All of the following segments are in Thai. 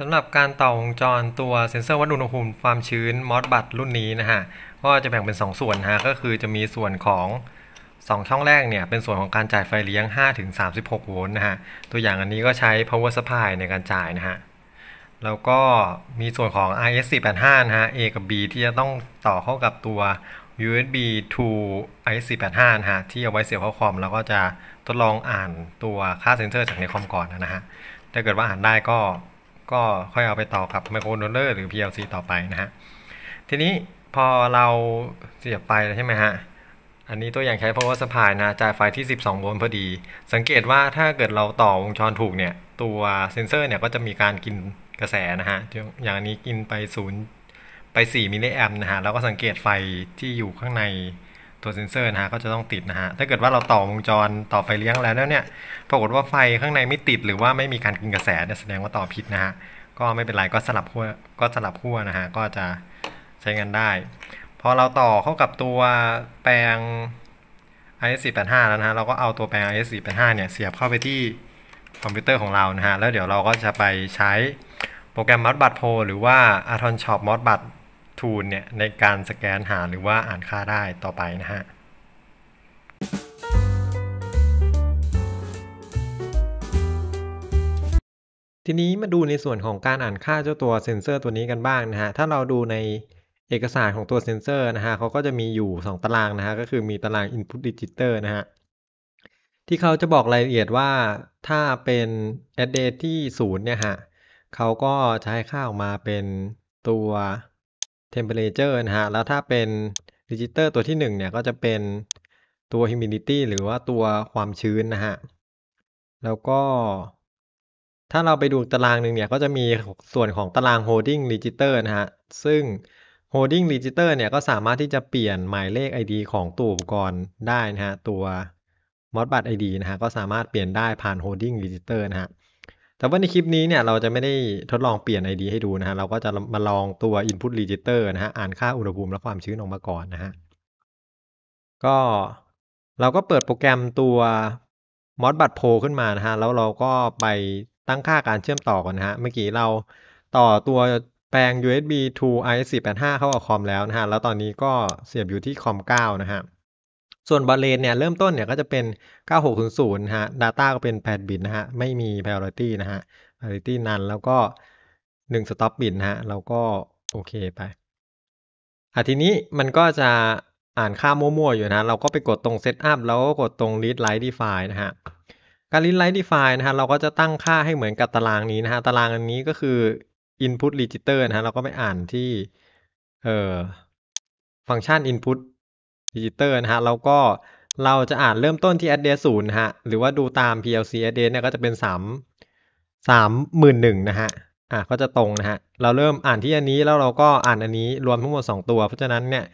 สำหรับการต่อวงจรตัวเซ็นเซอร์วัดอุณหภูมิความชื้นมอสบัตรุ่นนี้นะฮะ ก็จะแบ่งเป็น 2 ส่วนฮะ ก็คือจะมีส่วนของ2ช่องแรกเนี่ยเป็นส่วนของการจ่ายไฟเลี้ยง 5-36 โวลต์นะฮะ ตัวอย่างอันนี้ก็ใช้ power supply ในการจ่ายนะฮะ แล้วก็มีส่วนของ IS 485นะฮะ A กับ B ที่จะต้องต่อเข้ากับตัว USB to IS 485นะฮะที่เอาไว้เสียบเข้าคอมแล้วก็จะทดลองอ่านตัวค่าเซ็นเซอร์ จากในคอมก่อนนะฮะ ถ้าเกิดว่าอ่านได้ก็ก็ค่อยเอาไปต่อกับไมโครโนเลอร์หรือ PLC ต่อไปนะฮะ ทีนี้พอเราเสียบไปใช่ไหมฮะ อันนี้ตัวอย่างใช้ power supply นะจ่ายไฟที่ 12 โวลต์พอดี สังเกตว่าถ้าเกิดเราต่อวงจรถูกเนี่ย ตัวเซนเซอร์เนี่ยก็จะมีการกินกระแสนะฮะ อย่างนี้กินไป 0 ไป 4 มิลลิแอมป์นะฮะแล้วก็สังเกตไฟที่อยู่ข้างในตัวเซนเซอร์นะฮะก็จะต้องติดนะฮะ ถ้าเกิดว่าเราต่อวงจรต่อไฟเลี้ยงแล้วเนี่ย ปรากฏว่าไฟข้างในไม่ติด หรือว่าไม่มีการกินกระแสเนี่ยแสดงว่าต่อผิดนะฮะ ก็ไม่เป็นไรก็สลับขั้วก็สลับขั้วนะฮะ ก็จะใช้งานได้ พอเราต่อเข้ากับตัวแปลง IS 485แล้วนะฮะ เราก็เอาตัวแปลง IS 485เนี่ยเสียบเข้าไปที่คอมพิวเตอร์ของเรานะฮะแล้วเดี๋ยวเราก็จะไปใช้โปรแกรมมัดบัตโพหรือว่า a t o n Shop m o บ b u รทูลเนี่ยในการสแกนหา หรือว่าอ่านค่าได้ต่อไป นะฮะ ทีนี้มาดูในส่วนของการอ่านค่าเจ้าตัวเซนเซอร์ตัวนี้กันบ้างนะฮะ ถ้าเราดูในเอกสารของตัวเซนเซอร์นะฮะ เขาก็จะมีอยู่ 2 ตารางนะฮะ ก็คือมีตาราง Input Digiter นะฮะ ที่เขาจะบอกรายละเอียดว่าถ้าเป็น add date ที่0เนี่ยฮะ เขาก็ใช้ค่าออกมาเป็นตัว temperature นะฮะ แล้วถ้าเป็น register ตัวที่1เนี่ยก็จะเป็นตัว humidity หรือว่าตัวความชื้นนะฮะ แล้วก็ถ้าเราไปดูตารางหนึ่งเนี่ยก็จะมีส่วนของตาราง holding register นะฮะ ซึ่ง holding register เนี่ยก็สามารถที่จะเปลี่ยนหมายเลข ID ของตัวอุปกรณ์ได้นะฮะ ตัว modbus ID นะฮะก็สามารถเปลี่ยนได้ผ่าน holding register นะฮะแต่ว่าในคลิปนี้เนี่ยเราจะไม่ได้ทดลองเปลี่ยน ID ให้ดูนะฮะ เราก็จะมาลองตัว Input Register นะฮะ อ่านค่าอุณหภูมิและความชื้นออกมาก่อนนะฮะ ก็เราก็เปิดโปรแกรมตัวมอสบัตโ o ขึ้นมานะฮะ แล้วเราก็ไปตั้งค่าการเชื่อมต่อก่อนนะฮะ เมื่อกี้เราต่อตัวแปลง USB to i 4 8 5เข้ากับคอมแล้วนะฮะ แล้วตอนนี้ก็เสียบอยู่ที่คอม9นะฮะส่วนบาเลนเนี่ยเริ่มต้นเนี่ยก็จะเป็น 9600 ฮะ Data ก็เป็น8บิตนะฮะ ไม่มี Priority นะฮะ Priority นั้นแล้วก็ 1 Stop บิตนะฮะแล้วก็โอเคไปอ่ะทีนี้มันก็จะอ่านค่า มั่ว ๆ อยู่นะ เราก็ไปกดตรง Setup แล้วก็กดตรง Read Write Define นะฮะ การ Read Write Define นะฮะ เราก็จะตั้งค่าให้เหมือนกับตารางนี้นะฮะ ตารางอันนี้ก็คือ Input Register นะฮะ เราก็ไปอ่านที่เอ่อฟังก์ชัน Input ิจิเตอร์นะฮะแล้วก็เราจะอ่านเริ่มต้นที่ address 0ฮะหรือว่าดูตาม PLC address เนี่ยก็จะเป็น 3 3 1 0 0 0 นะฮะ อ่ะก็จะตรงนะฮะเราเริ่มอ่านที่อันนี้แล้วเราก็อ่านอันนี้รวมทั้งหมด 2 ตัว เพราะฉะนั้นเนี่ย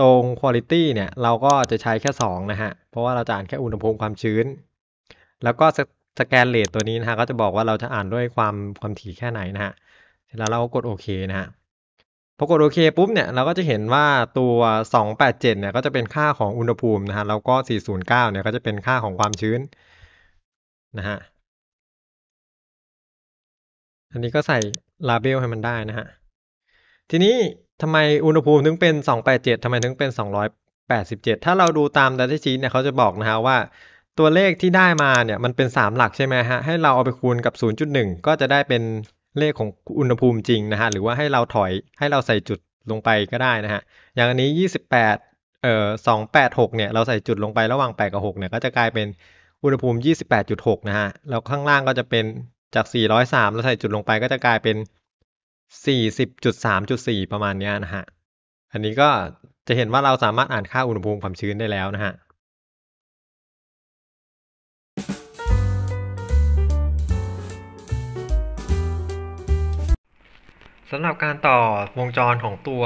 ตรง quality เนี่ย เราก็จะใช้แค่ 2 นะฮะ เพราะว่าเราจะอ่านแค่อุณหภูมิความชื้น แล้วก็สแกนเลตตัวนี้นะฮะก็จะบอกว่าเราจะอ่านด้วยความความถี่แค่ไหนนะฮะเสร็จแล้วเราก็กดโอเคนะฮะพอกดโอเคปุ๊บเนี่ยเราก็จะเห็นว่าตัว 287 เนี่ยก็จะเป็นค่าของอุณหภูมินะฮะแล้วก็ 409 เนี่ยก็จะเป็นค่าของความชื้นนะฮะอันนี้ก็ใส่ลาเบลให้มันได้นะฮะทีนี้ทำไมอุณหภูมิถึงเป็น 287ทำไมถึงเป็น 287 ถ้าเราดูตามดัตชีเนี่ยเขาจะบอกนะฮะว่าตัวเลขที่ได้มาเนี่ยมันเป็น3หลักใช่ไหมฮะให้เราเอาไปคูณกับ 0.1 ก็จะได้เป็นเลขของอุณหภูมิจริงนะฮะหรือว่าให้เราถอยให้เราใส่จุดลงไปก็ได้นะฮะอย่างอันนี้ 28เอ่อ286เนี่ยเราใส่จุดลงไประหว่าง8กับ6เนี่ยก็จะกลายเป็นอุณหภูมิ 28.6นะฮะแล้วข้างล่างก็จะเป็นจาก 403เราใส่จุดลงไป ก็จะกลายเป็น40.3.4ประมาณนี้นะฮะอันนี้ก็จะเห็นว่าเราสามารถอ่านค่าอุณหภูมิความชื้นได้แล้วนะฮะสำหรับการต่อวงจรของตัว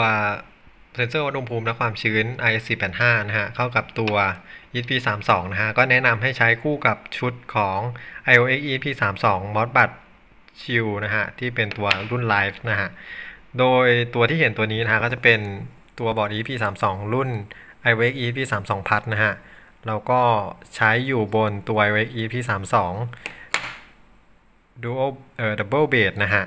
เซนเซอร์วัดอุณหภูมิและความชื้น IS485 นะฮะ เข้ากับตัว EP32 นะฮะ ก็แนะนำให้ใช้คู่กับชุดของ IOX EP32 m o d b u t ชิลนะฮะ ที่เป็นตัวรุ่น Live นะฮะ โดยตัวที่เห็นตัวนี้นะฮะ ก็จะเป็นตัวบอร์ด EP32 รุ่น IOX EP32 p l u นะฮะแล้วก็ใช้อยู่บนตัว IOX EP32 Dual เอ่อ Double Base นะฮะ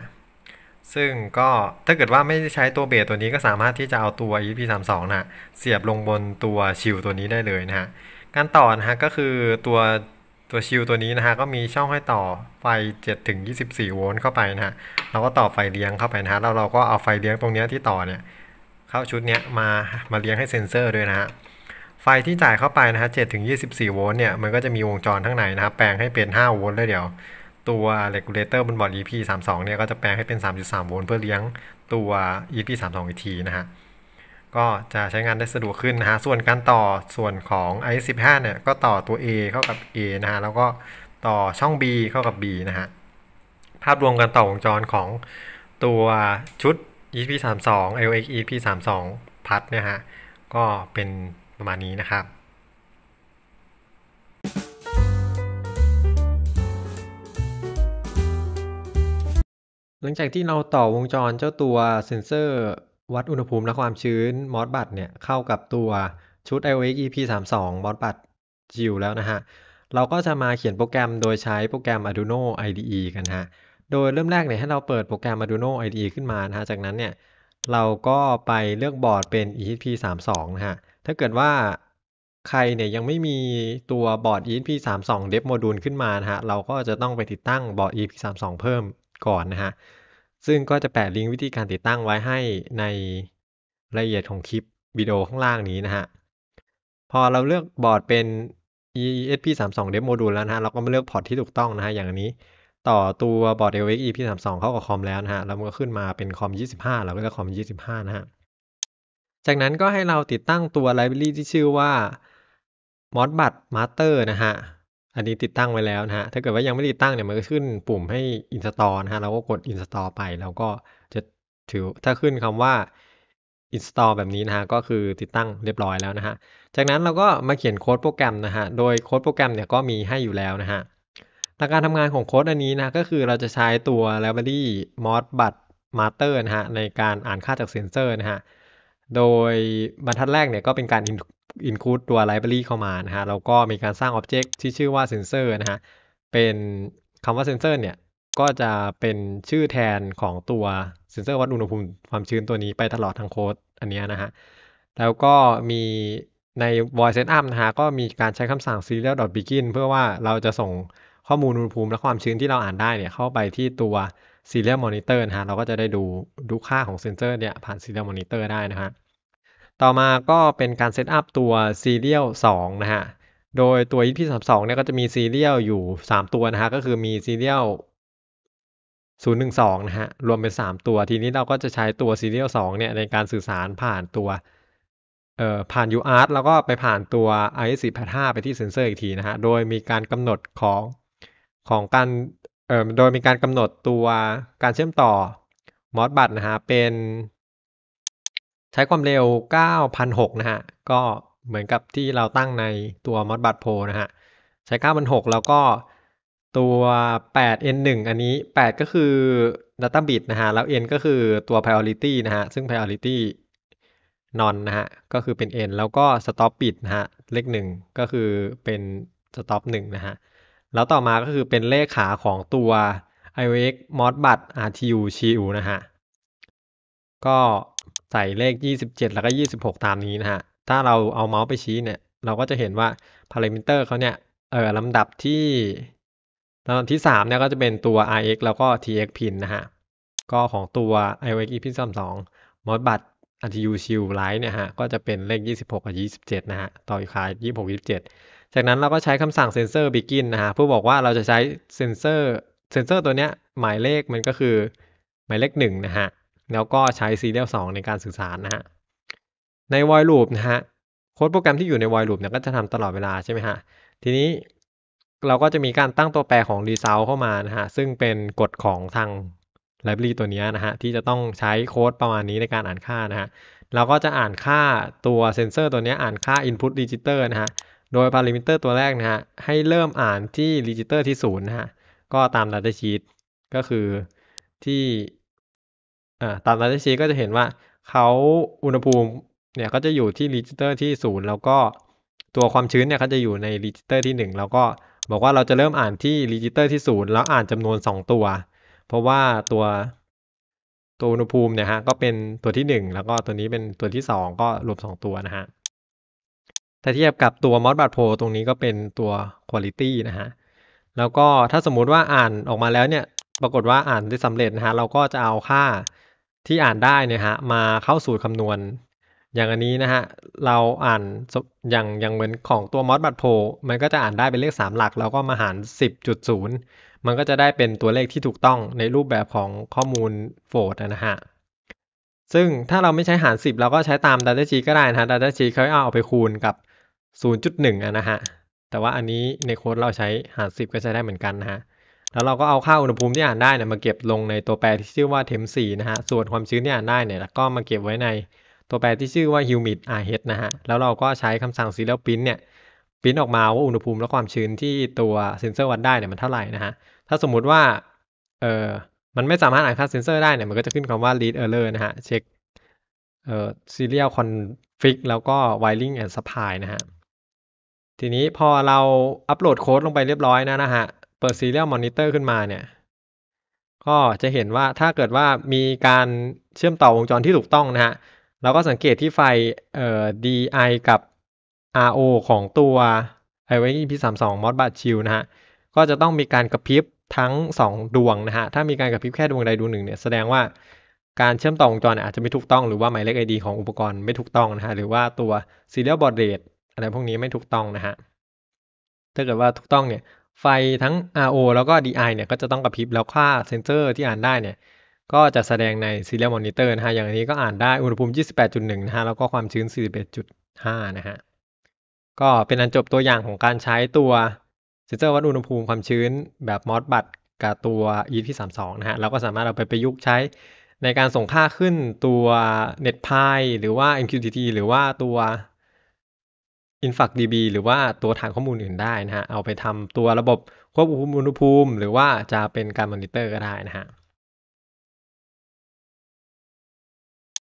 ซึ่งก็ถ้าเกิดว่าไม่ใช้ตัวเบสตัวนี้ก็สามารถที่จะเอาตัว EP32 นะเสียบลงบนตัวชิลตัวนี้ได้เลยนะฮะการต่อนะฮะก็คือตัวตัวชิลตัวนี้นะฮะก็มีช่องให้ต่อไฟ7ถึง24โวลต์เข้าไปนะฮะเราก็ต่อไฟเลี้ยงเข้าไปนะฮะแล้วเราก็เอาไฟเลี้ยงตรงนี้ที่ต่อเนี่ยเข้าชุดเนี้ยมามาเลี้ยงให้เซ็นเซอร์ด้วยนะฮะไฟที่จ่ายเข้าไปนะฮะ7ถึง24โวลต์เนี่ยมันก็จะมีวงจรข้างในนะครับแปลงให้เป็น5โวลต์เลยเดียวตัว regulator บนบอร์ด EP 3 2เนี่ยก็จะแปลงให้เป็น 3.3 โวลต์เพื่อเลี้ยงตัว EP 3 2อีกทีนะฮะ ก็จะใช้งานได้สะดวกขึ้นนะฮะ ส่วนการต่อส่วนของ i 1 5เนี่ยก็ต่อตัว A เข้ากับ A นะฮะ แล้วก็ต่อช่อง B เข้ากับ B นะฮะ ภาพรวมการต่อวงจรของตัวชุด EP 3 2 LX EP 3 2พัดเนี่ยฮะ ก็เป็นประมาณนี้นะครับหลังจากที่เราต่อวงจรเจ้าตัวเซ็นเซอร์ วัดอุณหภูมิและความชื้นมอสบัตเนี่ย เข้ากับตัวชุด iOS EP32 มอสบัตจิวแล้วนะฮะ เราก็จะมาเขียนโปรแกรมโดยใช้โปรแกรม Arduino IDE กันฮะ โดยเริ่มแรกเนี่ยให้เราเปิดโปรแกรม Arduino IDE ขึ้นมานะฮะจากนั้นเนี่ย เราก็ไปเลือกบอร์ดเป็น EHP32 นะฮะ ถ้าเกิดว่าใครเนี่ย ยังไม่มีตัวบอร์ด EHP32 Dev Module ขึ้นมานะฮะเราก็จะต้องไปติดตั้งบอร์ด EHP32 เพิ่มก่อนนะฮะ ซึ่งก็จะแปะลิงก์วิธีการติดตั้งไว้ให้ในรายละเอียดของคลิปวิดีโอข้างล่างนี้นะฮะ พอเราเลือกบอร์ดเป็น ESP32 Dev Module แล้วนะฮะ เราก็มาเลือกพอร์ตที่ถูกต้องนะฮะ อย่างนี้ต่อตัวบอร์ด LX EP32 เข้ากับคอมแล้วนะฮะแล้วมันก็ขึ้นมาเป็นคอม 25เราก็เลือกคอม 25 นะฮะ จากนั้นก็ให้เราติดตั้งตัวไลบรารีที่ชื่อว่า m o d b u s master นะฮะอันนี้ติดตั้งไว้แล้วนะฮะ ถ้าเกิดว่ายังไม่ติดตั้งเนี่ยมันก็ขึ้นปุ่มให้ install นะฮะ เราก็กด install ไปแล้วก็จะถือ ถ้าขึ้นคำว่า install แบบนี้นะฮะ ก็คือติดตั้งเรียบร้อยแล้วนะฮะ จากนั้นเราก็มาเขียนโค้ดโปรแกรมนะฮะ โดยโค้ดโปรแกรมเนี่ยก็มีให้อยู่แล้วนะฮะหลักการทำงานของโค้ดอันนี้นะ ก็คือเราจะใช้ตัว library mod b u t master นะฮะ ในการอ่านค่าจากเซนเซอร์นะฮะ โดยบรรทัดแรกเนี่ยก็เป็นการ include ตัว library เข้ามา นะฮะแล้วก็มีการสร้าง object ที่ชื่อว่า sensor นะฮะเป็นคำว่า sensor เนี่ย ก็จะเป็นชื่อแทนของตัวเซนเซอร์วัดอุณหภูมิความชื้นตัวนี้ไปตลอดทางโค้ดอันนี้นะฮะแล้วก็มีใน void setup นะฮะก็มีการใช้คำสั่ง serial.begin เพื่อว่าเราจะส่งข้อมูลอุณหภูมิและความชื้นที่เราอ่านได้เนี่ยเข้าไปที่ตัว serial monitor นะฮะเราก็จะได้ดูดูค่าของเซนเซอร์เนี่ยผ่าน serial monitor ได้นะฮะต่อมาก็เป็นการเซตอัพตัวซรียลสอ2นะฮะ โดยตัว e p 3 2เนี่ยก็จะมีีเรียลอยู่3ตัวนะฮะก็คือมี s e เรีย012นะฮะรวมเป็น 3 ตัวทีนี้เราก็จะใช้ตัวซรียลสอ2เนี่ยในการสื่อสารผ่านตัวเอ่อผ่าน UART แล้วก็ไปผ่านตัว IS 4 8 5ไปที่เซนเซอร์อีกทีนะฮะโดยมีการกำหนดของของการเอ่อโดยมีการกำหนดตัวการเชื่อมต่อมอสบัตนะฮะเป็นใช้ความเร็ว9,006นะฮะ ก็เหมือนกับที่เราตั้งในตัว m o d b u t Pro นะฮะ ใช้9,006แล้วก็ ตัว 8n1 อันนี้ 8 ก็คือ Data Bit นะฮะ แล้ว n ก็คือตัว Priority นะฮะ ซึ่ง Priority นอนนะฮะ ก็คือเป็น n แล้วก็ Stop Bit นะฮะ เลข1ก็คือเป็น Stop 1 นะฮะ แล้วต่อมาก็คือเป็นเลขขาของตัว iOS m o d b u t RTU CU นะฮะ ก็ใส่เลข 27 แล้วก็ 26 ตามนี้นะฮะ ถ้าเราเอาเมาส์ไปชี้เนี่ย เราก็จะเห็นว่า พารามิเตอร์เขาเนี่ย เออลำดับที่ลำดับที่ 3 เนี่ยก็จะเป็นตัว rx แล้วก็ tx pin นะฮะ ก็ของตัว i o pin 32มอสบัตอันทียูชิลไลท์เนี่ยฮะ ก็จะเป็นเลข 26 กับ 27 นะฮะ ต่ออีกคาย 26 27 จากนั้นเราก็ใช้คำสั่งเซนเซอร์บิกินนะฮะเพื่อบอกว่าเราจะใช้เซนเซอร์เซนเซอร์ตัวเนี้ยหมายเลขมันก็คือหมายเลข1นะฮะแล้วก็ใช้ serial 2 ในการสื่อสารนะฮะใน void loop นะฮะ โค้ดโปรแกรมที่อยู่ใน void loop เนี่ยก็จะทำตลอดเวลาใช่ไหมฮะ ทีนี้เราก็จะมีการตั้งตัวแปรของ result เข้ามานะฮะ ซึ่งเป็นกฎของทางไลบรารีตัวนี้นะฮะ ที่จะต้องใช้โค้ดประมาณนี้ในการอ่านค่านะฮะเราก็จะอ่านค่าตัวเซนเซอร์ตัวนี้อ่านค่า input d i g i s t e r นะฮะ โดยพารามิเตอร์ตัวแรกนะฮะให้เริ่มอ่านที่ r e g i ต t e r ที่0นะฮะก็ตาม data sheet ก็คือที่อ่าตามราชีก็จะเห็นว่าเขาอุณหภูมิเนี่ยก็จะอยู่ที่รีจิเตอร์ที่ศูนย์แล้วก็ตัวความชื้นเนี่ยเขาจะอยู่ในรีจิเตอร์ที่ 1แล้วก็บอกว่าเราจะเริ่มอ่านที่รีจิเตอร์ที่ศูนย์แล้วอ่านจำนวน 2 ตัว เพราะว่าตัวตัวอุณหภูมิเนี่ยฮะก็เป็นตัวที่ 1 แล้วก็ตัวนี้เป็นตัวที่ 2 ก็รวม2ตัวนะฮะถ้าเทียบกับตัวมอสบัตโพตรงนี้ก็เป็นตัวคุณภาพนะฮะแล้วก็ถ้าสมมุติว่าอ่านออกมาแล้วเนี่ยปรากฏว่าอ่านได้สำเร็จนะฮะเราก็จะเอาค่าที่อ่านได้เนี่ยฮะมาเข้าสูตรคำนวณอย่างอันนี้นะฮะ เราอ่านอย่างอย่างเหมือนของตัว มอสบัตโพมันก็จะอ่านได้เป็นเลข 3 หลักแล้วก็มาหาร 10.0 มันก็จะได้เป็นตัวเลขที่ถูกต้องในรูปแบบของข้อมูลโฟลด์นะฮะ ซึ่งถ้าเราไม่ใช้หาร 10 เราก็ใช้ตาม Data G ก็ได้นะฮะ Data G เขาเอาไปคูณกับ 0.1่นะฮะ แต่ว่าอันนี้ในโค้ดเราใช้หาร 10 ก็ใช้ได้เหมือนกันนะฮะแล้วเราก็เอาค่าอุณหภูมิที่อ่านได้เนี่ยมาเก็บลงในตัวแปรที่ชื่อว่าเทมสีนะฮะส่วนความชื้นที่อ่านได้เนี่ยก็มาเก็บไว้ในตัวแปรที่ชื่อว่าฮิวม h u m i เฮดนะฮะแล้วเราก็ใช้คำสั่งซีเร a l print เนี่ยพิ้นออกมาว่าอุณหภูมิและความชื้นที่ตัวเซนเซอร์วัดได้เนี่ยมันเท่าไหร่นะฮะถ้าสมมุติว่าเออมันไม่สามารถอ่านค่าเซนเซอร์ได้เนี่ยมันก็จะขึ้นคำว่า read error นะฮะเช็คเอ่อีเรียลคอนฟิกแล้วก็ wiring and supply นะฮะทีนี้พอเราอัปโหลดโค้ดลงไปเรียบร้อยนะนะฮะเปิด Serial Monitor ขึ้นมาเนี่ย ก็จะเห็นว่าถ้าเกิดว่ามีการเชื่อมต่อวงจรที่ถูกต้องนะฮะ เราก็สังเกตที่ไฟ เอ่อ DI กับ RO ของตัว i v e p 3 2 m o d b u s c h i l นะฮะ ก็จะต้องมีการกระพริบทั้ง 2 ดวงนะฮะ ถ้ามีการกระพริบแค่ดวงใดดวงหนึ่งเนี่ย แสดงว่าการเชื่อมต่อวงจรอาจจะไม่ถูกต้อง หรือว่าหมายเลข ID ของอุปกรณ์ไม่ถูกต้องนะฮะ หรือว่าตัว serial baud rate อะไรพวกนี้ไม่ถูกต้องนะฮะ ถ้าเกิดว่าถูกต้องเนี่ยไฟทั้ง RO แล้วก็ DI เนี่ย ก็จะต้องกระพริบ แล้วค่าเซนเซอร์ที่อ่านได้เนี่ย ก็จะแสดงใน Serial Monitor นะฮะ อย่างนนี้ก็อ่านได้ อุณหภูมิ 28.1 นะฮะ แล้วก็ความชื้น 41.5 นะฮะ ก็เป็นอันจบตัวอย่างของการใช้ตัว เซนเซอร์วัดอุณหภูมิความชื้นแบบมอสบัตกับตัว EP32 นะฮะเราก็สามารถเอาไปประยุกต์ใช้ในการส่งค่าขึ้นตัว NetPy หรือว่า MQTT หรือว่าตัว InfluxDB หรือว่าตัวฐานข้อมูลอื่นได้นะฮะ เอาไปทำตัวระบบควบคุมอุณหภูมิ หรือว่าจะเป็นการมอนิเตอร์ก็ได้นะฮะ